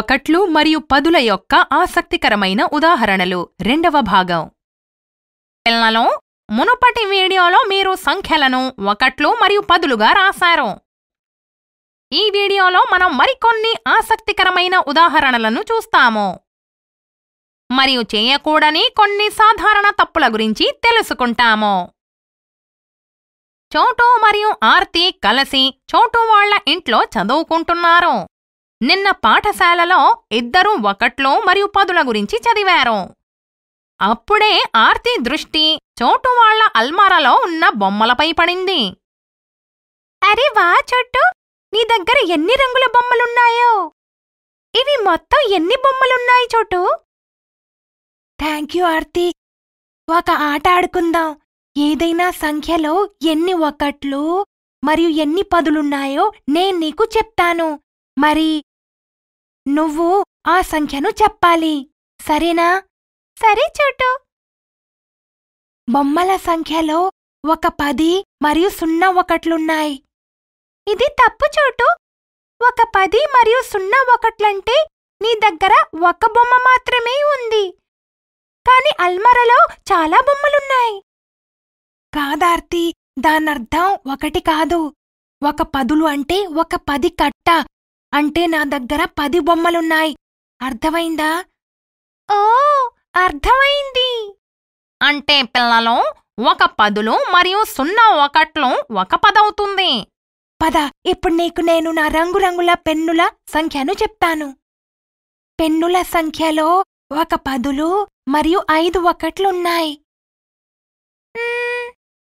ఒకట్లు మరియు పదుల యొక్క ఆసక్తికరమైన ఉదాహరణలు రెండవ భాగం పిల్లలో మునుపటి వీడియోలో మీరు సంఖ్యలను ఒకట్లు మరియు పదులుగా రాశారు ఈ వీడియోలో మనం మరికొన్ని ఆసక్తికరమైన ఉదాహరణలను చూస్తాము మరియు చేయకూడని కొన్ని సాధారణ తప్పుల గురించి తెలుసుకుంటాము చోటు మరియు ఆర్తి కలిసి చోటు వాళ్ల ఇంట్లో చదువుకుంటున్నారు నిన్న పాఠశాలలో ఇద్దరూ ఒకట్లో మరియు పదుల గురించి చదివారు అప్పుడే ఆర్తి దృష్టి చోటువాళ్ల అల్మారాలో ఉన్న బొమ్మలపై పడింది అరే వా చోటు నీ దగ్గర ఎన్ని రంగుల బొమ్మలున్నాయో ఇవి మొత్తం ఎన్ని బొమ్మలున్నాయి చోటు థ్యాంక్ యూ ఆర్తి ఒక ఆట ఆడుకుందాం ఏదైనా సంఖ్యలో ఎన్ని ఒకట్లు మరియు ఎన్ని పదులున్నాయో నేను నీకు చెప్తాను మరి నువ్వు ఆ సంఖ్యను చెప్పాలి సరేనా సరే చోటు బొమ్మల సంఖ్యలో ఒక పది మరియు సున్నా ఒకట్లున్నాయి ఇది తప్పు చోటు ఒక పది మరియు సున్నా ఒకట్లంటే నీ దగ్గర ఒక బొమ్మ మాత్రమే ఉంది కాని అల్మరలో చాలా బొమ్మలున్నాయి కాదార్తి దానర్థం ఒకటి కాదు ఒక పదులు అంటే ఒక పది కట్ట అంటే నా దగ్గర పది బొమ్మలున్నాయి అర్థమైందా ఓ అర్థమైంది అంటే పిల్లలు ఒక పదులు మరియు సున్నా ఒకట్లు ఒక పదవుతుంది పద ఇప్పుడు నీకు నేను నా రంగురంగుల పెన్నుల సంఖ్యను చెప్తాను పెన్నుల సంఖ్యలో ఒక పదులు మరియు ఐదు ఒకట్లున్నాయి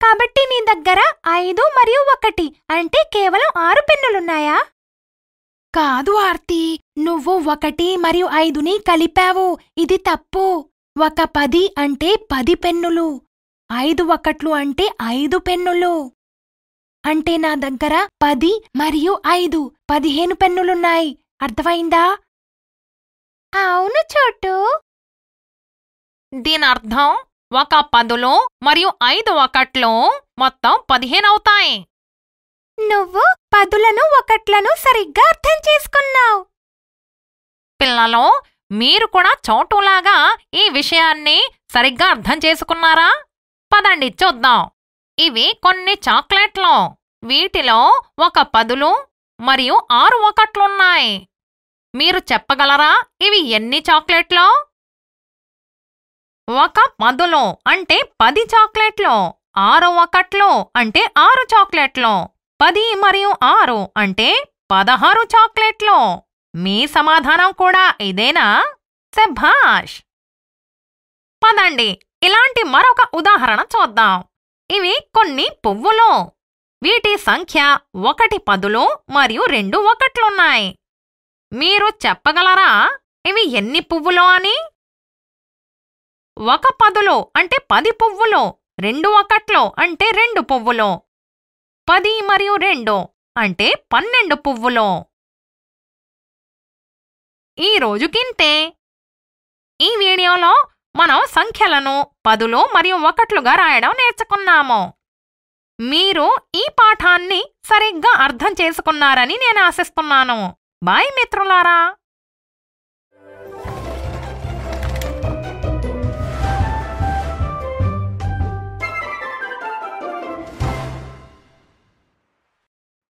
కాబట్టి నీ దగ్గర ఐదు మరియు ఒకటి అంటే కేవలం ఆరు పెన్నులున్నాయా కాదు ఆర్తి నువ్వు ఒకటి మరియు ఐదుని కలిపావు ఇది తప్పు ఒక పది అంటే పది పెన్నులు ఐదు ఒకట్లు అంటే ఐదు పెన్నులు అంటే నా దగ్గర పది మరియు ఐదు పదిహేను పెన్నులున్నాయి అర్థమైందా అవును చోటు దీని ఒక పదులు మరియు ఐదు ఒకట్లు మొత్తం పదిహేను అవుతాయి నువ్వు పదులను ఒకట్లను సరిగ్గా అర్థం చేసుకున్నావు పిల్లలు మీరు కూడా చోటులాగా ఈ విషయాన్ని సరిగ్గా అర్థం చేసుకున్నారా పదండి చూద్దాం ఇవి కొన్ని చాక్లెట్లు వీటిలో ఒక పదులు మరియు ఆరు ఒకట్లున్నాయి మీరు చెప్పగలరా ఇవి ఎన్ని చాక్లెట్లు ఒక పదులు అంటే పది చాక్లెట్లు ఆరు ఒకట్లు అంటే ఆరు చాక్లెట్లు పది మరియు ఆరు అంటే పదహారు చాక్లెట్లు మీ సమాధానం కూడా ఇదేనా సెభాష్ పదండి ఇలాంటి మరొక ఉదాహరణ చూద్దాం ఇవి కొన్ని పువ్వులు వీటి సంఖ్య ఒకటి పదులు మరియు రెండు ఒకట్లున్నాయి మీరు చెప్పగలరా ఇవి ఎన్ని పువ్వులు అని ఒక పదులు అంటే పది పువ్వులు రెండు ఒకట్లు అంటే రెండు పువ్వులు పది మరియు రెండు అంటే పన్నెండు పువ్వులు ఈ రోజుకింతే ఈ వీడియోలో మనం సంఖ్యలను పదులు మరియు ఒకట్లుగా రాయడం నేర్చుకున్నాము మీరు ఈ పాఠాన్ని సరిగ్గా అర్థం చేసుకున్నారని నేను ఆశిస్తున్నాను బాయ్ మిత్రులారా